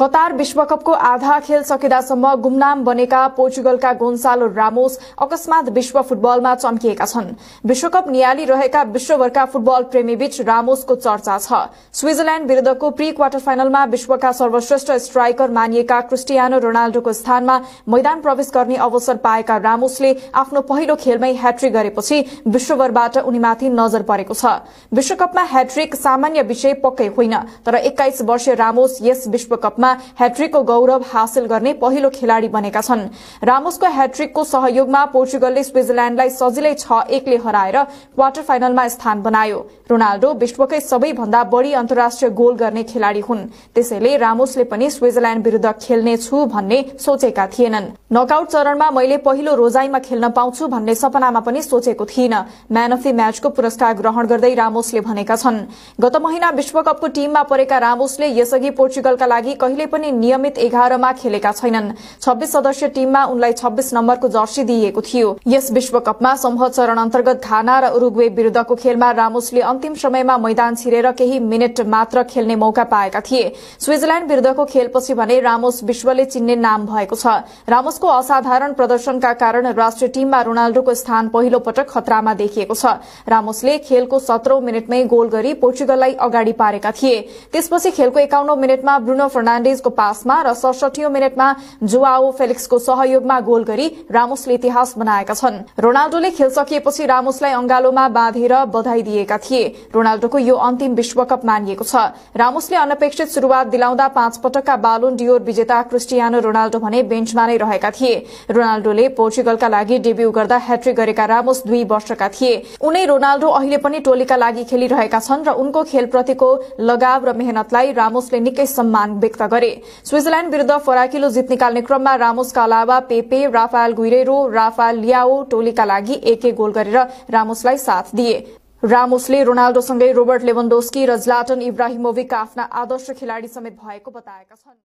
Qatar विश्वकपको आधा खेल सकिदासम्म गुमनाम बनेका पोर्चुगलका गोन्सालो रामोस अकस्मात विश्व फुटबलमा चम्किएका छन् विश्वकप नियाली रहेका विश्वभरका फुटबल प्रेमीबीच रामोसको चर्चा छ स्विजरल्याण्ड विरूद्धको प्री क्वार्टर फाइनलमा विश्वका सर्वश्रेष्ठ स्ट्राइकर मानिएका क्रिस्टियानो रोनाल्डोको स्थानमा मैदान प्रवेश गर्ने अवसर पाएका रामोसले आफ्नो पहिलो खेलमै ह्याट्रिक गरेपछि विश्वभरबाट उनीमाथि नजर परेको छ विश्वकपमा ह्याट्रिक सामान्य विषय पक्कै होइन तर एक्काइस वर्षीय रामोस यस विश्वकपमा खेलमा ह्याट्रिकको गौरव हासिल गर्ने पहिलो खेलाड़ी बनेका छन् रामोसको ह्याट्रिकको सहयोगमा पोर्चुगलले स्विजरल्याण्डलाई सजिलै छ एकले हराएर क्वार्टर फाइनलमा स्थान बनायो रोनाल्डो विश्वकै सबैभन्दा बढ़ी अन्तर्राष्ट्रिय गोल गर्ने खेलाड़ी हुन् त्यसैले रामोसले पनि स्विजरल्याण्ड विरूद्ध खेल्नेछु भन्ने सोचेका थिएनन् नकआउट चरणमा मैले पहिलो रोजाईमा खेल्न पाउँछु भन्ने सपनामा पनि सोचेको थिएन म्यान अफ द म्याचको पुरस्कार ग्रहण गर्दै रामोसले भनेका छन् गत महिना विश्वकपको टीममा परेका रामोसले यसअघि पोर्चुगलका लागि कहिले पनि नियमित एघारमा खेलेका छैनन् छब्बीस सदस्य टीममा उनलाई छब्बीस नम्बरको जर्सी दिइएको थियो यस विश्वकपमा समूह चरण अन्तर्गत घाना र उरुग्वे विरूद्धको खेलमा रामोसले अन्तिम समयमा मैदान छिरेर केही मिनट मात्र खेल्ने मौका पाएका थिए स्विजरल्याण्ड विरूद्धको खेलपछि भने रामोस विश्वले चिन्ने नाम भएको छ रामोसको असाधारण प्रदर्शनका कारण राष्ट्रिय टीममा रोनाल्डोको स्थान पहिलो पटक खतरामा देखिएको छ रामोसले खेलको सत्रौं मिनटमै गोल गरी पोर्चुगललाई अगाडि पारेका थिए त्यसपछि खेलको एकाउन्नौ मिनटमा ब्रुनो फर्ना फर्नाण्डेजको पासमा र सडसठी मिनटमा जुआओ फेलिक्सको सहयोगमा गोल गरी रामोसले इतिहास बनाएका छन् रोनाल्डोले खेल सकिएपछि रामोसलाई अंगालोमा बाँधेर बधाई दिएका थिए रोनाल्डोको यो अन्तिम विश्वकप मानिएको छ रामोसले अनपेक्षित शुरूआत दिलाउँदा पाँच पटकका बालुन डियोर विजेता क्रिस्टियानो रोनाल्डो भने बेन्चमा नै रहेका थिए रोनाल्डोले पोर्चुगलका लागि डेब्यू गर्दा ह्याट्रिक गरेका रामोस दुई वर्षका थिए उनै रोनाल्डो अहिले पनि टोलीका लागि खेलिरहेका छन् र उनको खेलप्रतिको लगाव र मेहनतलाई रामोसले निकै सम्मान व्यक्त गरे स्विजरल्याण्ड विरूद्ध फराकिलो जित निकाल्ने क्रममा रामोसका अलावा पेपे राफाल गुइरेरो राफाल लियाओ टोलीका लागि एक एक गोल गरेर रामोसलाई साथ दिए रामोसले रोनाल्डोसँगै रोबर्ट लेभनडोस्की र ज्लाटन इब्राहिमोभिकका आफ्ना आदर्श खेलाड़ी समेत भएको बताएका छन्